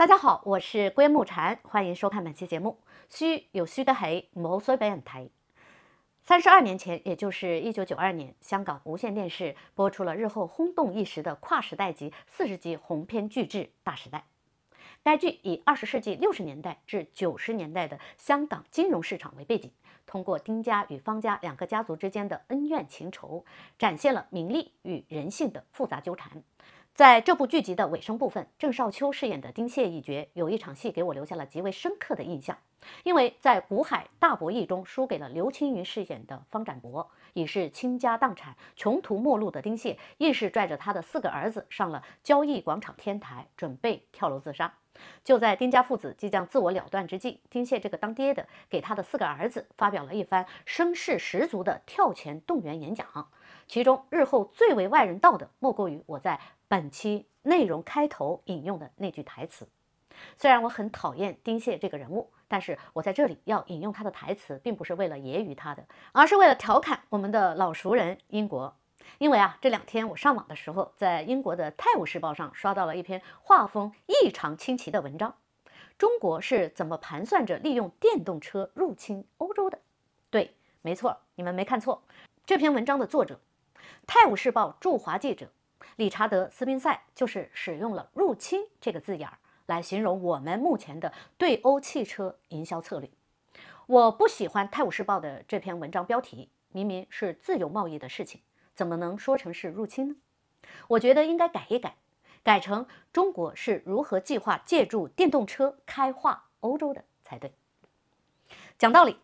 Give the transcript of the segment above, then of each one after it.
大家好，我是龟木禅，欢迎收看本期节目。虚有虚的黑，谋虽本很黑。三十二年前，也就是一九九二年，香港无线电视播出了日后轰动一时的跨时代级四十集鸿篇巨制《大时代》。该剧以二十世纪六十年代至九十年代的香港金融市场为背景，通过丁家与方家两个家族之间的恩怨情仇，展现了名利与人性的复杂纠缠。在这部剧集的尾声部分，郑少秋饰演的丁蟹一角，有一场戏给我留下了极为深刻的印象。因为在股海大博弈中输给了刘青云饰演的方展博，已是倾家荡产、穷途末路的丁蟹，硬是拽着他的四个儿子上了交易广场天台，准备跳楼自杀。就在丁家父子即将自我了断之际，丁蟹这个当爹的，给他的四个儿子发表了一番声势十足的跳前动员演讲。其中日后最为外人道的，莫过于我在本期内容开头引用的那句台词。虽然我很讨厌丁蟹这个人物，但是我在这里要引用他的台词，并不是为了揶揄他的，而是为了调侃我们的老熟人英国。因为啊，这两天我上网的时候，在英国的《泰晤士报》上刷到了一篇画风异常清奇的文章：中国是怎么盘算着利用电动车入侵欧洲的？对，没错，你们没看错，这篇文章的作者。《泰晤士报》驻华记者理查德·斯宾塞就是使用了“入侵”这个字眼儿来形容我们目前的对欧汽车营销策略。我不喜欢《泰晤士报》的这篇文章标题，明明是自由贸易的事情，怎么能说成是入侵呢？我觉得应该改一改，改成“中国是如何计划借助电动车开化欧洲的”才对。讲道理，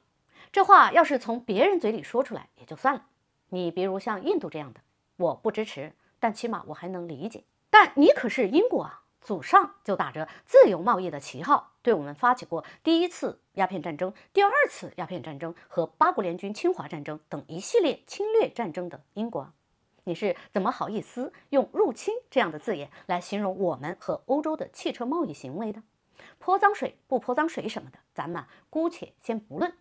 这话要是从别人嘴里说出来也就算了。你比如像印度这样的，我不支持，但起码我还能理解。但你可是英国啊，祖上就打着自由贸易的旗号，对我们发起过第一次鸦片战争、第二次鸦片战争和八国联军侵华战争等一系列侵略战争的英国，你是怎么好意思用“入侵”这样的字眼来形容我们和欧洲的汽车贸易行为的？泼脏水不泼脏水什么的，咱们姑且先不论。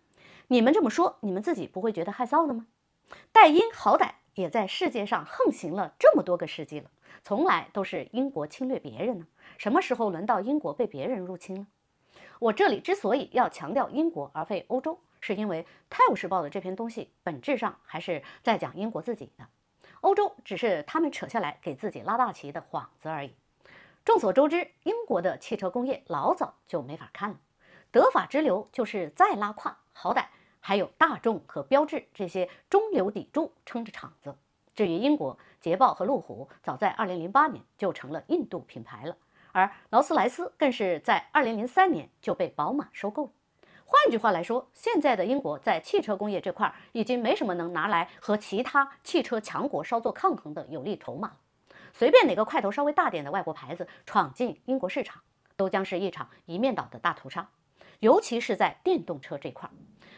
你们这么说，你们自己不会觉得害臊了吗？戴英好歹也在世界上横行了这么多个世纪了，从来都是英国侵略别人呢，什么时候轮到英国被别人入侵了？我这里之所以要强调英国而非欧洲，是因为《泰晤士报》的这篇东西本质上还是在讲英国自己的，欧洲只是他们扯下来给自己拉大旗的幌子而已。众所周知，英国的汽车工业老早就没法看了，德法之流就是再拉胯，好歹。还有大众和标致这些中流砥柱撑着场子。至于英国，捷豹和路虎早在二零零八年就成了印度品牌了，而劳斯莱斯更是在二零零三年就被宝马收购。换句话来说，现在的英国在汽车工业这块已经没什么能拿来和其他汽车强国稍作抗衡的有力筹码了。随便哪个块头稍微大点的外国牌子闯进英国市场，都将是一场一面倒的大屠杀，尤其是在电动车这块。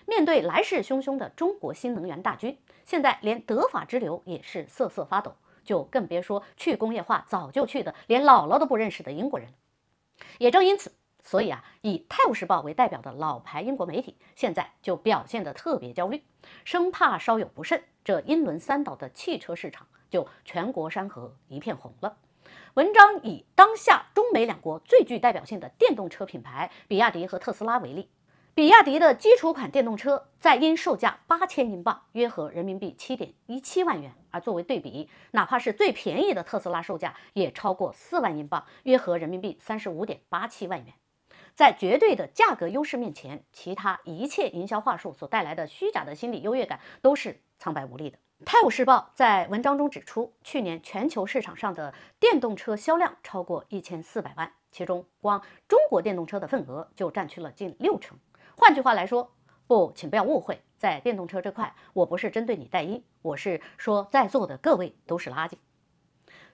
面对来势汹汹的中国新能源大军，现在连德法之流也是瑟瑟发抖，就更别说去工业化早就去的连姥姥都不认识的英国人。也正因此，所以啊，以《泰晤士报》为代表的老牌英国媒体，现在就表现的特别焦虑，生怕稍有不慎，这英伦三岛的汽车市场就全国山河一片红了。文章以当下中美两国最具代表性的电动车品牌比亚迪和特斯拉为例。比亚迪的基础款电动车在因售价八千英镑，约合人民币七点一七万元。而作为对比，哪怕是最便宜的特斯拉售价也超过四万英镑，约合人民币三十五点八七万元。在绝对的价格优势面前，其他一切营销话术所带来的虚假的心理优越感都是苍白无力的。《泰晤士报》在文章中指出，去年全球市场上的电动车销量超过一千四百万，其中光中国电动车的份额就占据了近六成。换句话来说，不，请不要误会，在电动车这块，我不是针对你戴英，我是说在座的各位都是垃圾。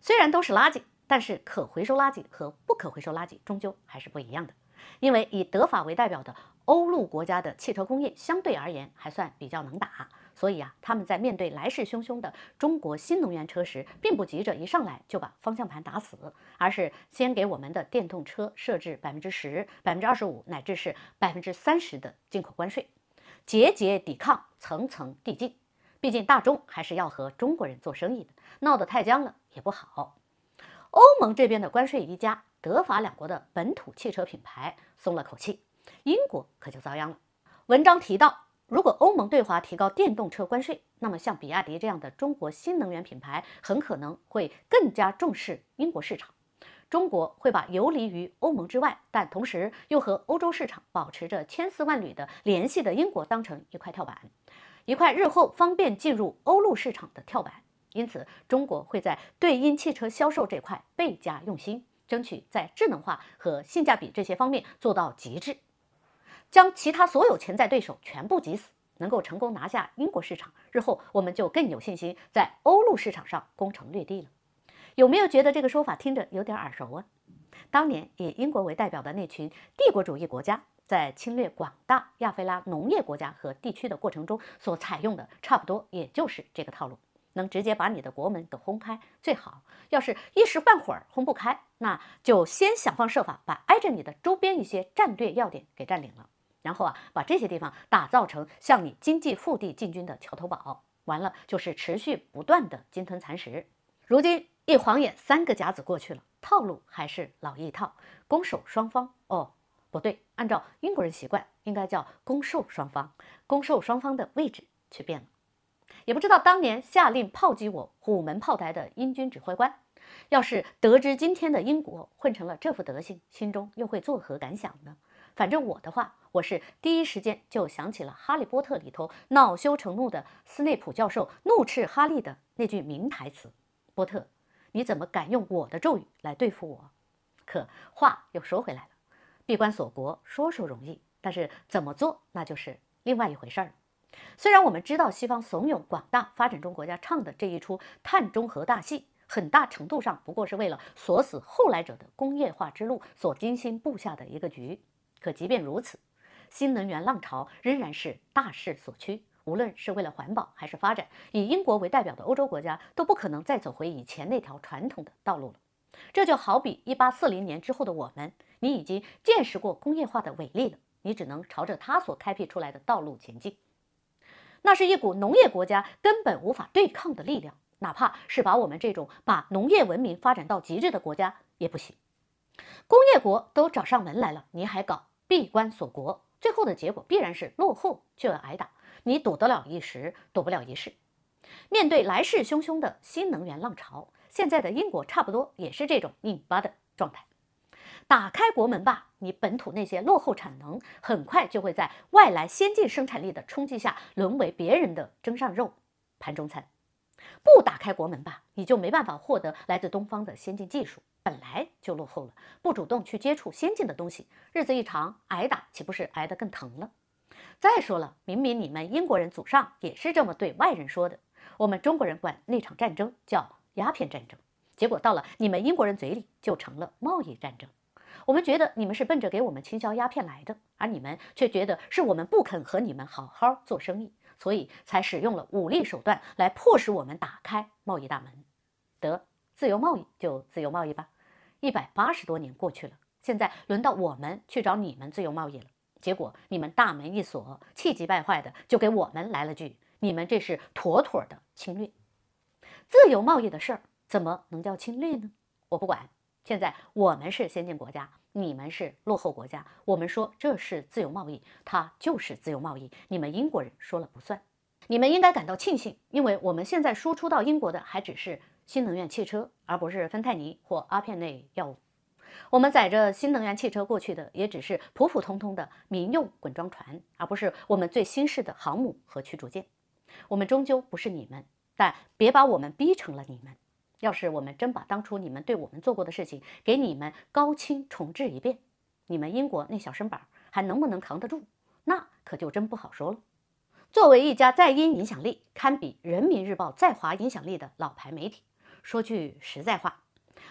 虽然都是垃圾，但是可回收垃圾和不可回收垃圾终究还是不一样的，因为以德法为代表的欧陆国家的汽车工业相对而言还算比较能打。所以啊，他们在面对来势汹汹的中国新能源车时，并不急着一上来就把方向盘打死，而是先给我们的电动车设置百分之十、百分之二十五乃至是百分之三十的进口关税，节节抵抗，层层递进。毕竟大众还是要和中国人做生意的，闹得太僵了也不好。欧盟这边的关税一加，德法两国的本土汽车品牌松了口气，英国可就遭殃了。文章提到。如果欧盟对华提高电动车关税，那么像比亚迪这样的中国新能源品牌很可能会更加重视英国市场。中国会把游离于欧盟之外，但同时又和欧洲市场保持着千丝万缕的联系的英国当成一块跳板，一块日后方便进入欧陆市场的跳板。因此，中国会在对英汽车销售这块倍加用心，争取在智能化和性价比这些方面做到极致。将其他所有潜在对手全部挤死，能够成功拿下英国市场，日后我们就更有信心在欧陆市场上攻城略地了。有没有觉得这个说法听着有点耳熟啊？当年以英国为代表的那群帝国主义国家，在侵略广大亚非拉农业国家和地区的过程中，所采用的差不多也就是这个套路。能直接把你的国门给轰开最好，要是一时半会儿轰不开，那就先想方设法把挨着你的周边一些战略要点给占领了。然后啊，把这些地方打造成向你经济腹地进军的桥头堡，完了就是持续不断的金吞蚕食。如今一晃眼三个甲子过去了，套路还是老一套，攻守双方哦，不对，按照英国人习惯应该叫攻受双方，攻受双方的位置却变了。也不知道当年下令炮击我虎门炮台的英军指挥官，要是得知今天的英国混成了这副德行，心中又会作何感想呢？反正我的话，我是第一时间就想起了《哈利波特》里头恼羞成怒的斯内普教授怒斥哈利的那句名台词：“波特，你怎么敢用我的咒语来对付我？”可话又说回来了，闭关锁国说说容易，但是怎么做那就是另外一回事儿。虽然我们知道西方怂恿广大发展中国家唱的这一出碳中和大戏，很大程度上不过是为了锁死后来者的工业化之路所精心布下的一个局。可即便如此，新能源浪潮仍然是大势所趋。无论是为了环保还是发展，以英国为代表的欧洲国家都不可能再走回以前那条传统的道路了。这就好比一八四零年之后的我们，你已经见识过工业化的伟力了，你只能朝着它所开辟出来的道路前进。那是一股农业国家根本无法对抗的力量，哪怕是把我们这种把农业文明发展到极致的国家也不行。工业国都找上门来了，你还搞？闭关锁国，最后的结果必然是落后就要挨打。你躲得了一时，躲不了一世。面对来势汹汹的新能源浪潮，现在的英国差不多也是这种拧巴的状态。打开国门吧，你本土那些落后产能，很快就会在外来先进生产力的冲击下，沦为别人的蒸上肉、盘中餐。不打开国门吧，你就没办法获得来自东方的先进技术，本来就落后了。不主动去接触先进的东西，日子一长，挨打岂不是挨得更疼了？再说了，明明你们英国人祖上也是这么对外人说的，我们中国人管那场战争叫鸦片战争，结果到了你们英国人嘴里就成了贸易战争。我们觉得你们是奔着给我们倾销鸦片来的，而你们却觉得是我们不肯和你们好好做生意。所以才使用了武力手段来迫使我们打开贸易大门，得自由贸易就自由贸易吧。一百八十多年过去了，现在轮到我们去找你们自由贸易了。结果你们大门一锁，气急败坏的就给我们来了句：“你们这是妥妥的侵略！自由贸易的事儿怎么能叫侵略呢？”我不管，现在我们是先进国家。你们是落后国家，我们说这是自由贸易，它就是自由贸易。你们英国人说了不算，你们应该感到庆幸，因为我们现在输出到英国的还只是新能源汽车，而不是芬太尼或阿片类药物。我们载着新能源汽车过去的也只是普普通通的民用滚装船，而不是我们最新式的航母和驱逐舰。我们终究不是你们，但别把我们逼成了你们。要是我们真把当初你们对我们做过的事情给你们高清重置一遍，你们英国那小身板还能不能扛得住？那可就真不好说了。作为一家在英影响力堪比人民日报在华影响力的老牌媒体，说句实在话，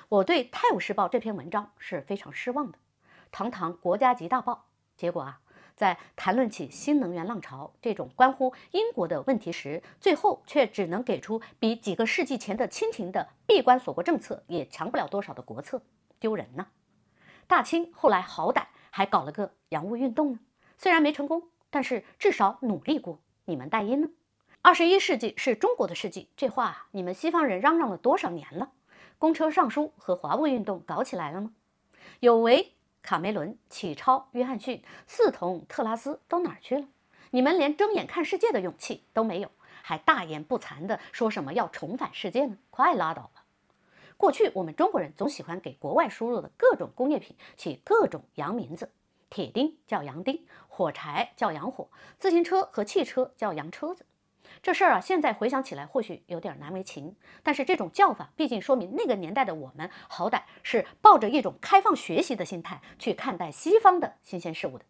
我对《泰晤士报》这篇文章是非常失望的。堂堂国家级大报，结果啊！在谈论起新能源浪潮这种关乎英国的问题时，最后却只能给出比几个世纪前的亲情的闭关锁国政策也强不了多少的国策，丢人呢！大清后来好歹还搞了个洋务运动呢，虽然没成功，但是至少努力过。你们戴因呢？二十一世纪是中国的世纪，这话你们西方人嚷嚷了多少年了？公车上书和华务运动搞起来了吗？有为？卡梅伦、启超、约翰逊、四同、特拉斯都哪儿去了？你们连睁眼看世界的勇气都没有，还大言不惭的说什么要重返世界呢？快拉倒吧！过去我们中国人总喜欢给国外输入的各种工业品起各种洋名字，铁钉叫洋钉，火柴叫洋火，自行车和汽车叫洋车子。这事儿啊，现在回想起来或许有点难为情，但是这种叫法毕竟说明那个年代的我们好歹是抱着一种开放学习的心态去看待西方的新鲜事物的。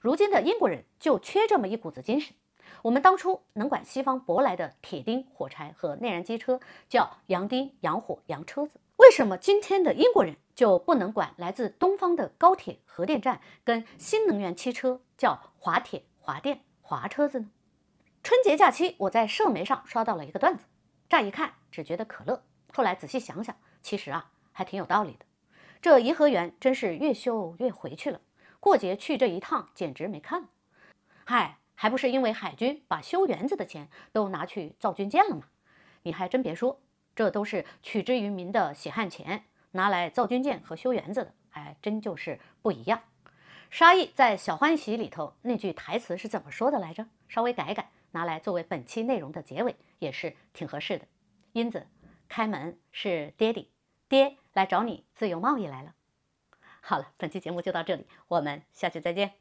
如今的英国人就缺这么一股子精神。我们当初能管西方舶来的铁钉、火柴和内燃机车叫洋钉、洋火、洋车子，为什么今天的英国人就不能管来自东方的高铁、核电站跟新能源汽车叫华铁、华电、华车子呢？春节假期，我在社媒上刷到了一个段子，乍一看只觉得可乐，后来仔细想想，其实啊还挺有道理的。这颐和园真是越修越回去了，过节去这一趟简直没看。嗨，还不是因为海军把修园子的钱都拿去造军舰了吗？你还真别说，这都是取之于民的血汗钱，拿来造军舰和修园子的，还真就是不一样。沙溢在《小欢喜》里头那句台词是怎么说的来着？稍微改改。拿来作为本期内容的结尾也是挺合适的。因子，开门是爹地，爹来找你，自由贸易来了。好了，本期节目就到这里，我们下期再见。